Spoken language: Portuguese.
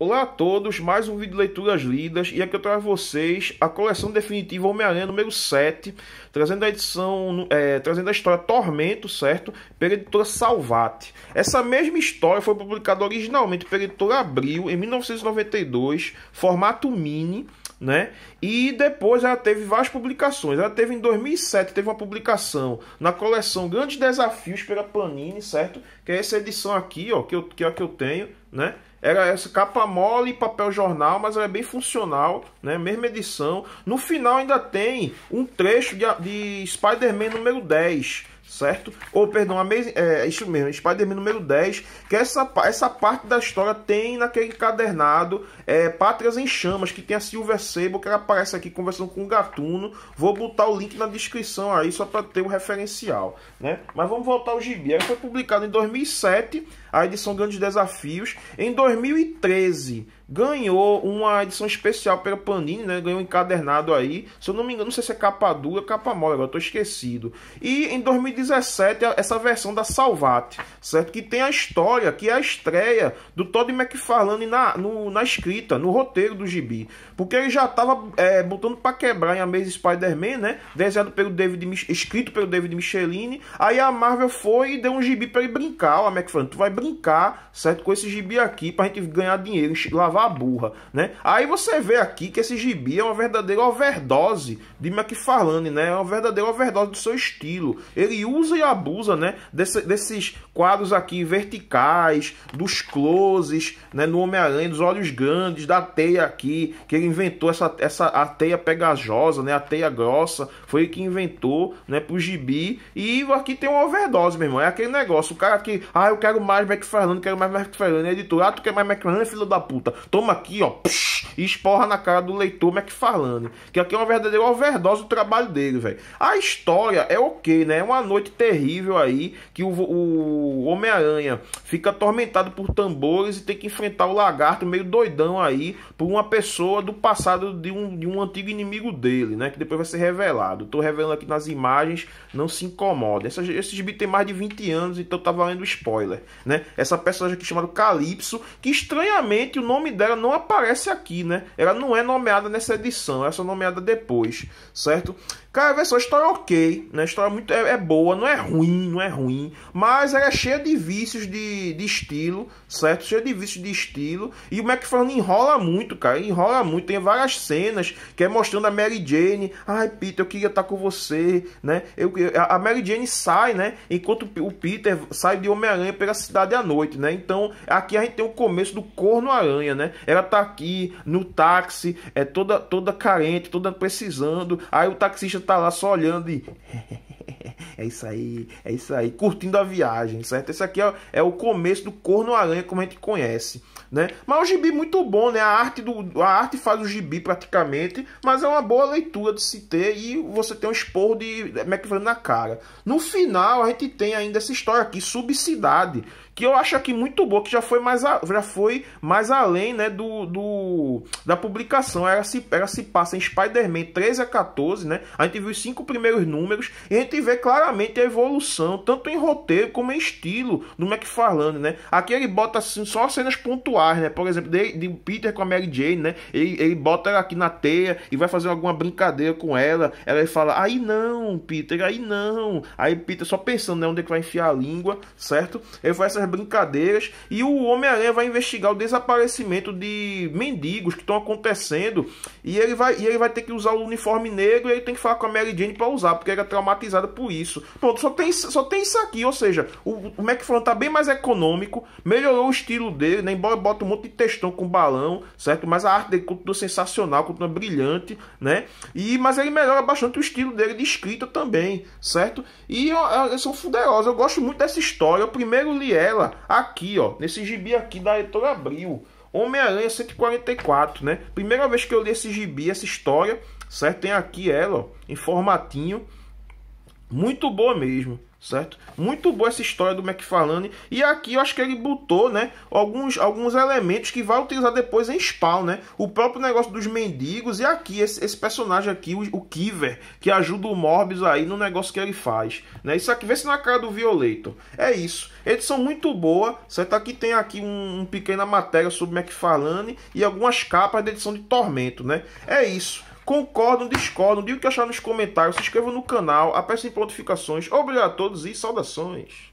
Olá a todos, mais um vídeo de leituras lidas e aqui eu trago a vocês a coleção definitiva Homem-Aranha número 7, trazendo a edição, é, trazendo a história Tormento, certo? Pela editora Salvate. Essa mesma história foi publicada originalmente pela editora Abril em 1992, formato mini, né? E depois ela teve várias publicações. Ela teve em 2007 teve uma publicação na coleção Grandes Desafios pela Panini, certo? Que é essa edição aqui, ó, que eu que, é que eu tenho, né? Era essa capa mole, papel jornal, mas ela é bem funcional, né? Mesma edição. No final ainda tem um trecho de, de Spider-Man número 10, certo? Ou, perdão, a mesma, é isso mesmo, Spider-Man número 10, que essa, essa parte da história tem naquele encadernado é, Pátrias em Chamas, que tem a Silver Sable, que ela aparece aqui conversando com o Gatuno. Vou botar o link na descrição aí, só para ter o um referencial, né? Mas vamos voltar ao gibi. Ela foi publicado em 2007, a edição Grandes Desafios. Em 2013, ganhou uma edição especial pela Panini, né? Ganhou um encadernado aí. Se eu não me engano, não sei se é capa dura, capa mole, agora tô esquecido. E em 2017, essa versão da Salvate, certo? Que tem a história, que é a estreia do Todd McFarlane na, no, na escrita, no roteiro do gibi. Porque ele já tava é, botando para quebrar em Amazing Spider-Man, né? Desenhado pelo David, escrito pelo David Michelini. Aí a Marvel foi e deu um gibi para ele brincar. o McFarlane, tu vai brincar K, certo? Com esse gibi aqui pra gente ganhar dinheiro, lavar a burra, né? Aí você vê aqui que esse gibi é uma verdadeira overdose de McFarlane, né? É uma verdadeira overdose do seu estilo. Ele usa e abusa, né? Desse, desses quadros aqui verticais, dos closes, né? No Homem-Aranha, dos olhos grandes, da teia aqui, que ele inventou essa, essa a teia pegajosa, né? A teia grossa, foi ele que inventou, né? Pro gibi. E aqui tem uma overdose, meu irmão. É aquele negócio, o cara que, ah, eu quero mais McFarlane, quero mais McFarlane. Editor, ah, tu quer mais McFarlane, filho da puta? Toma aqui, ó, psh, e esporra na cara do leitor McFarlane. Que aqui é uma verdadeira overdose do trabalho dele, velho. A história é ok, né? É uma noite terrível aí que o, o Homem-Aranha fica atormentado por tambores e tem que enfrentar o lagarto meio doidão aí por uma pessoa do passado de um, de um antigo inimigo dele, né? Que depois vai ser revelado. Tô revelando aqui nas imagens, não se incomodem. Esses, esses bits têm mais de 20 anos, então tá valendo spoiler, né? Né? Essa personagem aqui chamada Calypso, que estranhamente o nome dela não aparece aqui, né? Ela não é nomeada nessa edição, ela é só nomeada depois, certo? Cara, vê só, a história é ok, né? A história é, muito, é, é, boa, não é ruim, não é ruim, mas ela é cheia de vícios de, de estilo, certo? Cheia de vícios de estilo. E o McFarlane enrola muito, cara, enrola muito. Tem várias cenas que é mostrando a Mary Jane. Ai, Peter, eu queria estar com você, né? Eu, a Mary Jane sai, né? Enquanto o Peter sai de Homem-Aranha pela cidade à noite, né? Então, aqui a gente tem o começo do Corno-Aranha, né? Ela tá aqui no táxi, é toda, toda carente, toda precisando. Aí o taxista tá lá só olhando e. É isso aí, é isso aí, curtindo a viagem, certo? Esse aqui é, é o começo do corno-aranha como a gente conhece né? Mas é um gibi muito bom, né? A arte, do, a arte faz o gibi praticamente, mas é uma boa leitura de se ter e você tem um esporro de é McFarlane na cara. No final, a gente tem ainda essa história aqui, Subcidade, que eu acho aqui muito boa, que já foi mais, a, já foi mais além, né, do, do da publicação. Ela se, ela se passa em Spider-Man 13 a 14, né? A gente viu os cinco primeiros números e a gente vê claramente a evolução, tanto em roteiro como em estilo do McFarlane, né? Aqui ele bota assim, só cenas pontuais né? Por exemplo, de, de Peter com a Mary Jane, né? Ele, ele bota ela aqui na teia e vai fazer alguma brincadeira com ela. Ela fala, aí não, Peter, aí não. Aí Peter só pensando, né? Onde é que vai enfiar a língua, certo? Ele faz essas brincadeiras e o Homem-Aranha vai investigar o desaparecimento de mendigos que estão acontecendo e ele, vai, e ele vai ter que usar o uniforme negro e ele tem que falar com a Mary Jane pra usar, porque ela é traumatizada por isso. Pronto, só tem, só tem isso aqui, ou seja, o, o McFarlane tá bem mais econômico, melhorou o estilo dele, né? Embora bota um monte de textão com balão, certo? Mas a arte dele continua sensacional, continua brilhante, né? E, mas ele melhora bastante o estilo dele de escrita também, certo? E é, eu, são fuderosos, eu gosto muito dessa história. Eu primeiro li ela aqui, ó, nesse gibi aqui da editora Abril. Homem-Aranha 144, né? Primeira vez que eu li esse gibi, essa história, certo? Tem aqui ela, ó, em formatinho. Muito boa mesmo certo? Muito boa essa história do McFarlane. E aqui eu acho que ele botou, né, alguns, alguns elementos que vai utilizar depois em Spawn, né? O próprio negócio dos mendigos e aqui esse, esse personagem aqui, o, o, Kiver, que ajuda o Morbius aí no negócio que ele faz, né? Isso aqui, vê se na cara do Violeto É isso. Edição muito boa, certo? Aqui tem aqui um, um pequena matéria sobre McFarlane e algumas capas da edição de Tormento, né? É isso. Concordam, discordam, diga o que achar nos comentários, se inscrevam no canal, apertem notificações. Obrigado a todos e saudações!